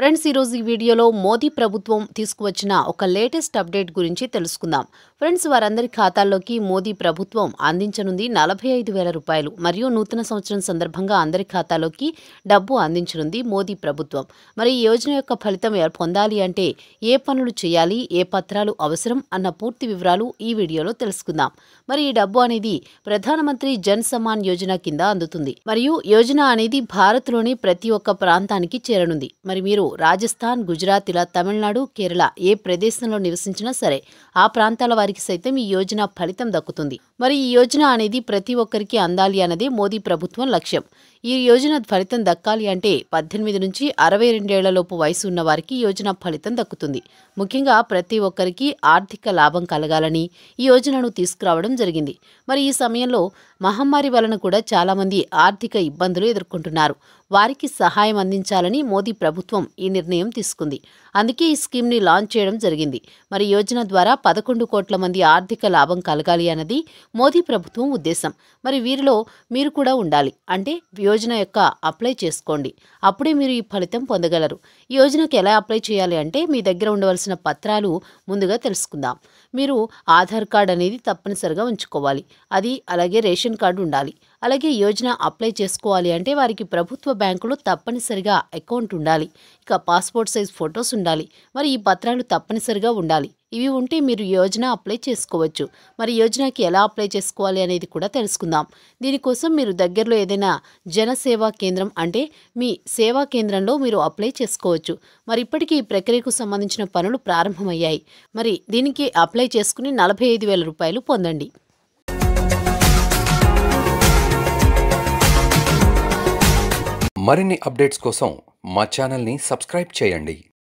friends ఈరోజు ఈ వీడియోలో మోదీ ప్రభుత్వం తీసుకువచ్చిన ఒక లేటెస్ట్ అప్డేట్ గురించి తెలుసుకుందాం ఫ్రెండ్స్ వారందరి ఖాతాల్లోకి మోదీ ప్రభుత్వం అందించనుంది నలభై ఐదు వేల రూపాయలు మరియు నూతన సంవత్సరం సందర్భంగా అందరి ఖాతాలోకి డబ్బు అందించనుంది మోదీ ప్రభుత్వం మరి ఈ యోజన యొక్క ఫలితం పొందాలి అంటే ఏ పనులు చేయాలి ఏ పత్రాలు అవసరం అన్న పూర్తి వివరాలు ఈ వీడియోలో తెలుసుకుందాం మరి ఈ డబ్బు అనేది ప్రధానమంత్రి జన్ సమాన్ యోజన కింద అందుతుంది మరియు యోజన అనేది భారత్లోని ప్రతి ఒక్క ప్రాంతానికి చేరనుంది మరి మీరు రాజస్థాన్ గుజరాత్ ఇలా తమిళనాడు కేరళ ఏ ప్రదేశంలో నివసించినా సరే ఆ ప్రాంతాల వారికి సైతం ఈ యోజన ఫలితం దక్కుతుంది మరి ఈ యోజన అనేది ప్రతి ఒక్కరికి అందాలి అన్నదే మోదీ ప్రభుత్వం లక్ష్యం ఈ యోజన ఫలితం దక్కాలి అంటే పద్దెనిమిది నుంచి అరవై రెండేళ్లలోపు వయసు ఉన్న వారికి యోజన ఫలితం దక్కుతుంది ముఖ్యంగా ప్రతి ఒక్కరికి ఆర్థిక లాభం కలగాలని ఈ యోజనను తీసుకురావడం జరిగింది మరి ఈ సమయంలో మహమ్మారి వలన కూడా చాలామంది ఆర్థిక ఇబ్బందులు ఎదుర్కొంటున్నారు వారికి సహాయం అందించాలని మోదీ ప్రభుత్వం ఈ నిర్ణయం తీసుకుంది అందుకే ఈ స్కీమ్ని లాంచ్ చేయడం జరిగింది మరి యోజన ద్వారా పదకొండు కోట్ల మంది ఆర్థిక లాభం కలగాలి అన్నది మోదీ ప్రభుత్వం ఉద్దేశం మరి వీరిలో మీరు కూడా ఉండాలి అంటే యోజన యొక్క అప్లై చేసుకోండి అప్పుడే మీరు ఈ ఫలితం పొందగలరు ఈ యోజనకు ఎలా అప్లై చేయాలి అంటే మీ దగ్గర ఉండవలసిన పత్రాలు ముందుగా తెలుసుకుందాం మీరు ఆధార్ కార్డ్ అనేది తప్పనిసరిగా ఉంచుకోవాలి అది అలాగే రేషన్ కార్డు ఉండాలి అలాగే యోజన అప్లై చేసుకోవాలి అంటే వారికి ప్రభుత్వ బ్యాంకులో తప్పనిసరిగా అకౌంట్ ఉండాలి ఇక పాస్పోర్ట్ సైజ్ ఫొటోస్ ఉండాలి ఉండాలి మరి ఈ పత్రాలు తప్పనిసరిగా ఉండాలి ఇవి ఉంటే మీరు యోజన అప్లై చేసుకోవచ్చు మరి యోజనకి ఎలా అప్లై చేసుకోవాలి అనేది కూడా తెలుసుకుందాం దీనికోసం మీరు దగ్గరలో ఏదైనా జనసేవా కేంద్రం అంటే మీ సేవా కేంద్రంలో మీరు అప్లై చేసుకోవచ్చు మరి ఇప్పటికీ ఈ ప్రక్రియకు సంబంధించిన పనులు ప్రారంభమయ్యాయి మరి దీనికి అప్లై చేసుకుని నలభై ఐదు వేల రూపాయలు పొందండి మరిన్ని అప్డేట్స్ కోసం మా ఛానల్ని సబ్స్క్రైబ్ చేయండి